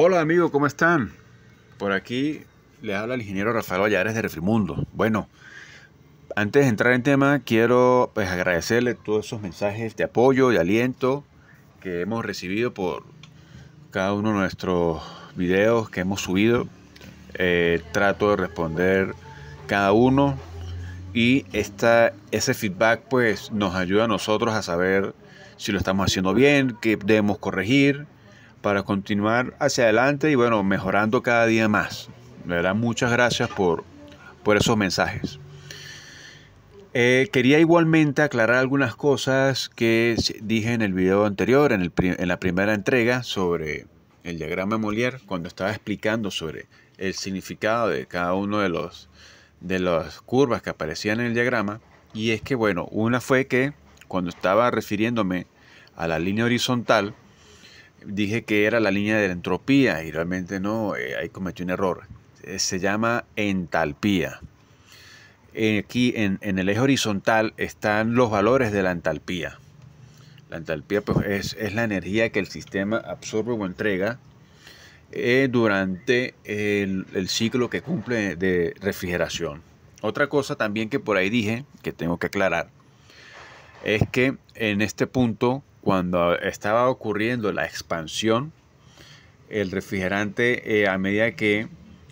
Hola amigos, ¿cómo están? Por aquí les habla el ingeniero Rafael Vallares de Refrimundo. Bueno, antes de entrar en tema, quiero pues, agradecerle todos esos mensajes de apoyo, y aliento que hemos recibido por cada uno de nuestros videos que hemos subido. Eh, trato de responder cada uno y esta, ese feedback pues nos ayuda a nosotros a saber si lo estamos haciendo bien, qué debemos corregir para continuar hacia adelante y bueno, mejorando cada día más. muchas gracias por, por esos mensajes. Eh, quería igualmente aclarar algunas cosas que dije en el video anterior, en, el, la primera entrega, sobre el diagrama de Molière, cuando estaba explicando sobre el significado de cada uno de los de las curvas que aparecían en el diagrama. Y es que, bueno, una fue que cuando estaba refiriéndome a la línea horizontal, dije que era la línea de la entropía y realmente no, eh, ahí cometí un error. Eh, se llama entalpía. Eh, aquí en, el eje horizontal están los valores de la entalpía. La entalpía pues, es, la energía que el sistema absorbe o entrega durante el, ciclo que cumple de refrigeración. Otra cosa también que por ahí dije, que tengo que aclarar, es que en este punto cuando estaba ocurriendo la expansión, el refrigerante eh, a medida que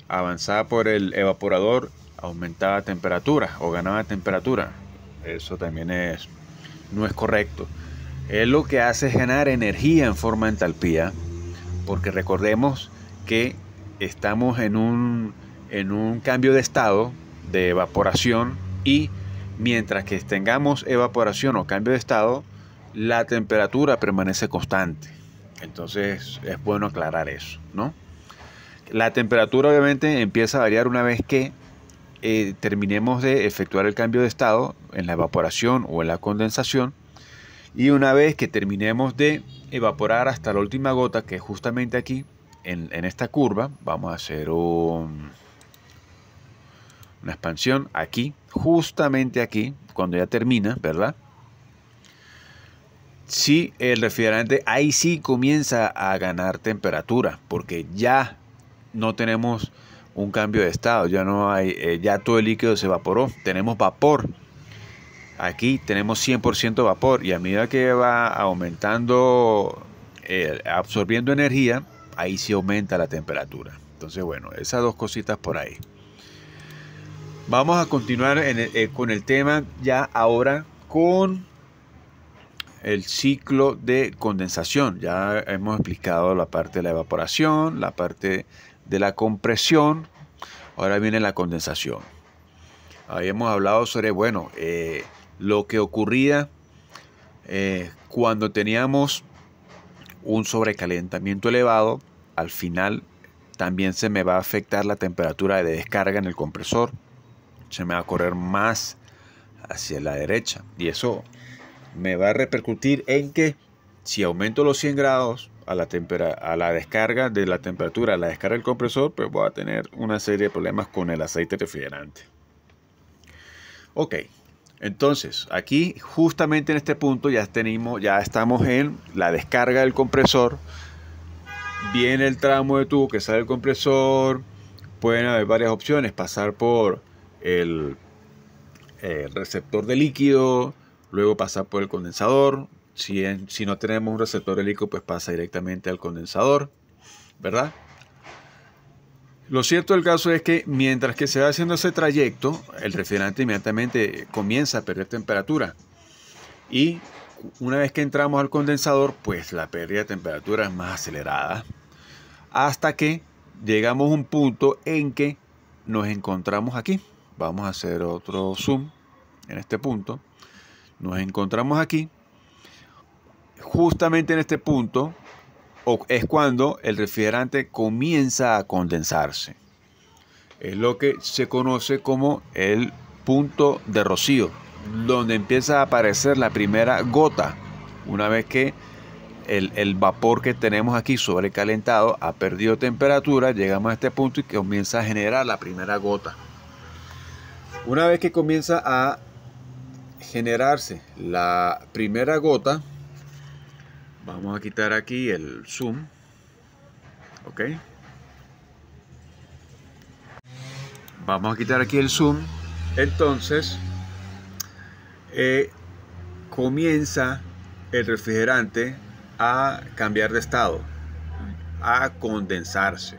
avanzaba por el evaporador aumentaba temperatura o ganaba temperatura. Eso también es, no es correcto. es lo que hace es ganar energía en forma de entalpía, porque recordemos que estamos en un, en un cambio de estado de evaporación y mientras que tengamos evaporación o cambio de estado, la temperatura permanece constante. Entonces es bueno aclarar eso, ¿no? La temperatura obviamente empieza a variar una vez que eh, terminemos de efectuar el cambio de estado en la evaporación o en la condensación y una vez que terminemos de evaporar hasta la última gota, que es justamente aquí, en, esta curva, vamos a hacer una expansión aquí, justamente aquí, cuando ya termina, ¿verdad? sí, el refrigerante ahí sí comienza a ganar temperatura, porque ya no tenemos un cambio de estado, ya no hay, eh, ya todo el líquido se evaporó, tenemos vapor. Aquí tenemos 100% vapor y a medida que va aumentando, eh, absorbiendo energía, ahí sí aumenta la temperatura. Entonces, bueno, esas dos cositas por ahí. Vamos a continuar eh, con el tema ya ahora con el ciclo de condensación. Ya hemos explicado la parte de la evaporación, la parte de la compresión, ahora viene la condensación. Habíamos hablado sobre, bueno, eh, lo que ocurría eh, cuando teníamos un sobrecalentamiento elevado, al final también se me va a afectar la temperatura de descarga en el compresor, se me va a correr más hacia la derecha y eso me va a repercutir en que si aumento los 100 grados a la, a la descarga de la temperatura, a la descarga del compresor, pues voy a tener una serie de problemas con el aceite refrigerante. Ok, entonces aquí justamente en este punto ya, tenemos, ya estamos en la descarga del compresor. Viene el tramo de tubo que sale del compresor. Pueden haber varias opciones, pasar por el eh, receptor de líquido, luego pasa por el condensador. Si, no tenemos un receptor helico, pues pasa directamente al condensador, ¿verdad? Lo cierto del caso es que mientras que se va haciendo ese trayecto, el refrigerante inmediatamente comienza a perder temperatura. Y una vez que entramos al condensador, pues la pérdida de temperatura es más acelerada. Hasta que llegamos a un punto en que nos encontramos aquí. Vamos a hacer otro zoom en este punto nos encontramos aquí, justamente en este punto es cuando el refrigerante comienza a condensarse. Es lo que se conoce como el punto de rocío, donde empieza a aparecer la primera gota, una vez que el, vapor que tenemos aquí sobrecalentado ha perdido temperatura, llegamos a este punto y comienza a generar la primera gota. Una vez que comienza a generarse la primera gota, vamos a quitar aquí el zoom, ¿ok? Vamos a quitar aquí el zoom, entonces eh, comienza el refrigerante a cambiar de estado, a condensarse.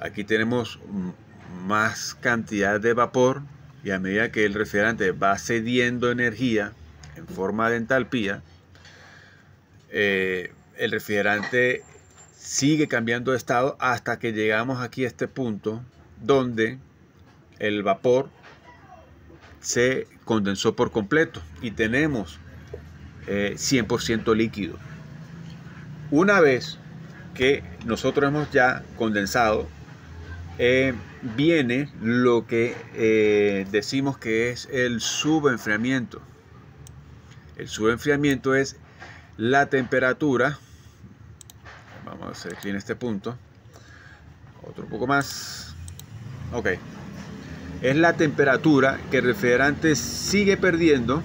Aquí tenemos más cantidad de vapor y a medida que el refrigerante va cediendo energía en forma de entalpía, eh, el refrigerante sigue cambiando de estado hasta que llegamos aquí a este punto donde el vapor se condensó por completo y tenemos 100% eh, líquido. Una vez que nosotros hemos ya condensado eh, viene lo que eh, decimos que es el subenfriamiento. El subenfriamiento es la temperatura, vamos a hacer clic en este punto, otro poco más, ok, es la temperatura que el refrigerante sigue perdiendo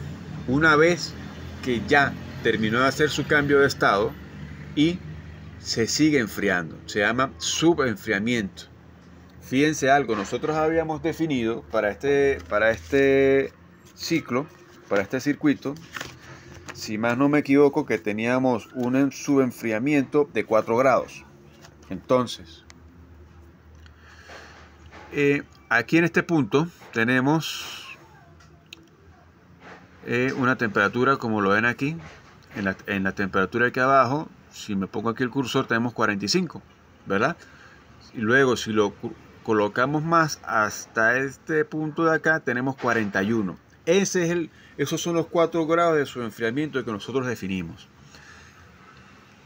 una vez que ya terminó de hacer su cambio de estado y se sigue enfriando, se llama subenfriamiento. Fíjense algo, nosotros habíamos definido para este, para este ciclo, para este circuito, si más no me equivoco, que teníamos un subenfriamiento de 4 grados. Entonces, eh, aquí en este punto tenemos eh, una temperatura como lo ven aquí. En la, en la temperatura aquí abajo, si me pongo aquí el cursor, tenemos 45, ¿verdad? Y luego si lo colocamos más hasta este punto de acá, tenemos 41. Ese es el, esos son los 4 grados de su enfriamiento que nosotros definimos.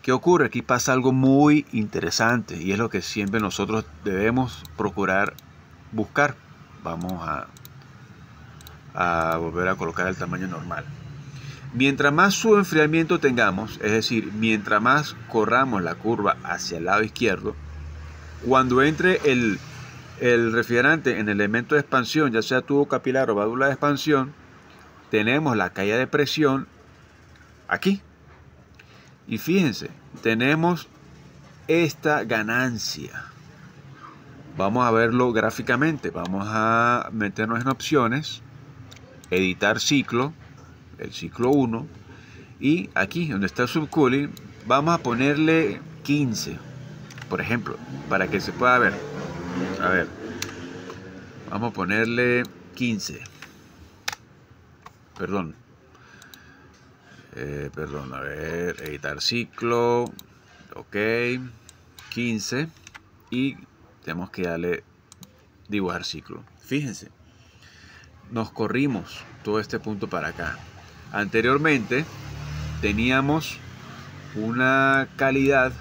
¿Qué ocurre? Aquí pasa algo muy interesante y es lo que siempre nosotros debemos procurar buscar. Vamos a, a volver a colocar el tamaño normal. Mientras más su enfriamiento tengamos, es decir, mientras más corramos la curva hacia el lado izquierdo, cuando entre el el refrigerante en el elemento de expansión, ya sea tubo capilar o válvula de expansión, tenemos la caída de presión aquí. Y fíjense, tenemos esta ganancia. Vamos a verlo gráficamente. Vamos a meternos en opciones, editar ciclo, el ciclo 1. Y aquí, donde está el subcooling, vamos a ponerle 15, por ejemplo, para que se pueda ver. A ver. Vamos a ponerle 15. Perdón. Eh, perdón, a ver. Editar ciclo. Ok. 15. Y tenemos que darle dibujar ciclo. Fíjense. Nos corrimos todo este punto para acá. Anteriormente teníamos una calidad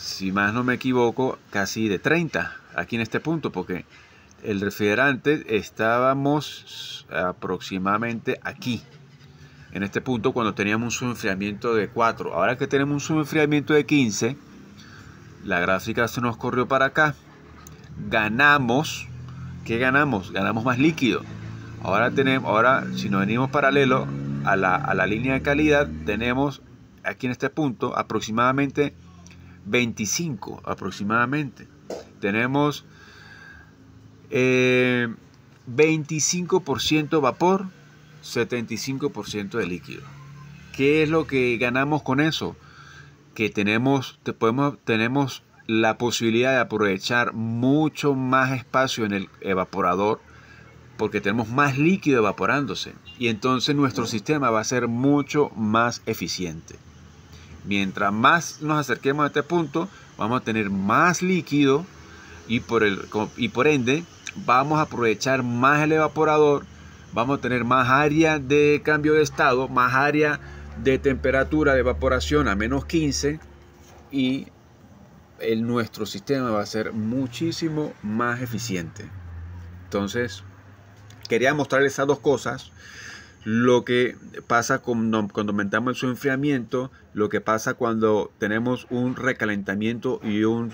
si más no me equivoco, casi de 30 aquí en este punto, porque el refrigerante estábamos aproximadamente aquí, en este punto, cuando teníamos un subenfriamiento de 4. Ahora que tenemos un subenfriamiento de 15, la gráfica se nos corrió para acá. Ganamos, ¿qué ganamos? Ganamos más líquido. Ahora, tenemos, ahora si nos venimos paralelo a la, a la línea de calidad, tenemos aquí en este punto aproximadamente 25 aproximadamente. Tenemos 25% eh, vapor, 75% de líquido. ¿Qué es lo que ganamos con eso? Que tenemos, podemos, tenemos la posibilidad de aprovechar mucho más espacio en el evaporador porque tenemos más líquido evaporándose y entonces nuestro sistema va a ser mucho más eficiente. Mientras más nos acerquemos a este punto, vamos a tener más líquido y por, el, y por ende vamos a aprovechar más el evaporador, vamos a tener más área de cambio de estado, más área de temperatura de evaporación a menos 15 y nuestro sistema va a ser muchísimo más eficiente. Entonces, quería mostrarles esas dos cosas lo que pasa cuando, aumentamos su enfriamiento, lo que pasa cuando tenemos un recalentamiento y un,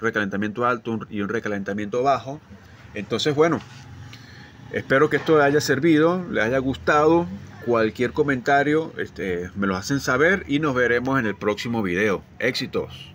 recalentamiento alto y un recalentamiento bajo. Entonces, bueno, espero que esto les haya servido, les haya gustado. Cualquier comentario este, me lo hacen saber y nos veremos en el próximo video. Éxitos.